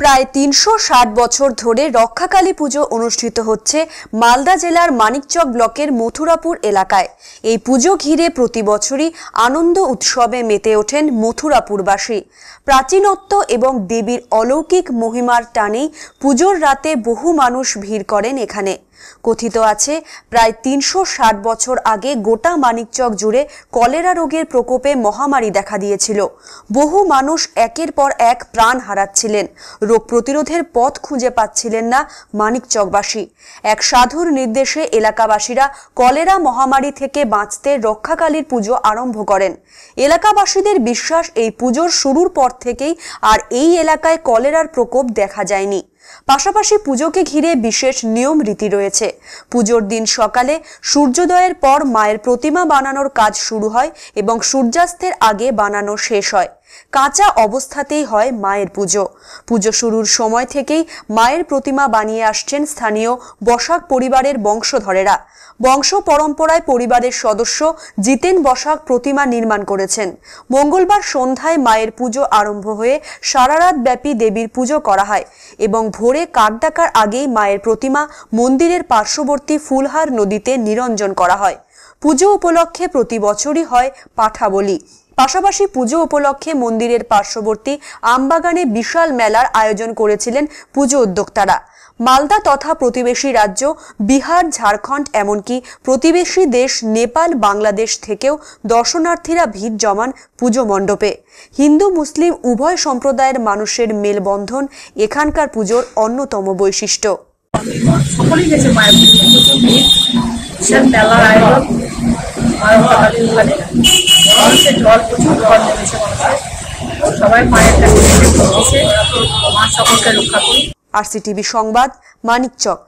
প্রায় তিনশো ষাট বছর ধরে রক্ষাকালী পুজো অনুষ্ঠিত হচ্ছে মালদা জেলার মানিকচক ব্লকের মথুরাপুর এলাকায় এই পুজো ঘিরে প্রতি বছরই আনন্দ উৎসবে মেতে ওঠেন মথুরাপুরবাসী প্রাচীনত্ব এবং দেবীর অলৌকিক মহিমার টানেই পুজোর রাতে বহু মানুষ ভিড় করেন এখানে কথিত আছে প্রায় তিনশো ষাট বছর আগে গোটা মানিকচক জুড়ে কলেরা রোগের প্রকোপে মহামারী দেখা দিয়েছিল বহু মানুষ একের পর এক প্রাণ হারাচ্ছিলেন রোগ প্রতিরোধের পথ খুঁজে পাচ্ছিলেন না মানিকচকবাসী এক সাধুর নির্দেশে এলাকাবাসীরা কলেরা মহামারী থেকে বাঁচতে রক্ষাকালীর পুজো আরম্ভ করেন এলাকাবাসীদের বিশ্বাস এই পুজোর শুরুর পর থেকেই আর এই এলাকায় কলেরার প্রকোপ দেখা যায়নি পাশাপাশি পুজোকে ঘিরে বিশেষ নিয়ম রীতি রয়েছে পুজোর দিন সকালে সূর্যোদয়ের পর মায়ের প্রতিমা বানানোর কাজ শুরু হয় এবং সূর্যাস্তের আগে বানানো শেষ হয় কাঁচা অবস্থাতেই হয় মায়ের পুজো পুজো শুরুর সময় থেকেই মায়ের প্রতিমা বানিয়ে আসছেন স্থানীয় বসাক পরিবারের বংশধরেরা বংশ পরম্পরায় পরিবারের সদস্য জিতেন বসাক প্রতিমা নির্মাণ করেছেন মঙ্গলবার সন্ধ্যায় মায়ের পুজো আরম্ভ হয়ে সারা রাত ব্যাপী দেবীর পুজো করা হয় এবং ভোরে কাক ডাকার আগেই মায়ের প্রতিমা মন্দিরের পার্শ্ববর্তী ফুলহার নদীতে নিরঞ্জন করা হয় পুজো উপলক্ষে প্রতি বছরই হয় পাঠাবলি পাশাপাশি পুজো উপলক্ষে মন্দিরের পার্শ্ববর্তী আমবাগানে বিশাল মেলার আয়োজন করেছিলেন পুজো উদ্যোক্তারা মালদা তথা প্রতিবেশী রাজ্য বিহার ঝাড়খণ্ড এমনকি প্রতিবেশী দেশ নেপাল বাংলাদেশ থেকেও দর্শনার্থীরা ভিড় জমান পুজো মণ্ডপে হিন্দু মুসলিম উভয় সম্প্রদায়ের মানুষের মেলবন্ধন এখানকার পুজোর অন্যতম বৈশিষ্ট্য মেলার আয়োজন আর সি টিভি সংবাদ মানিকচক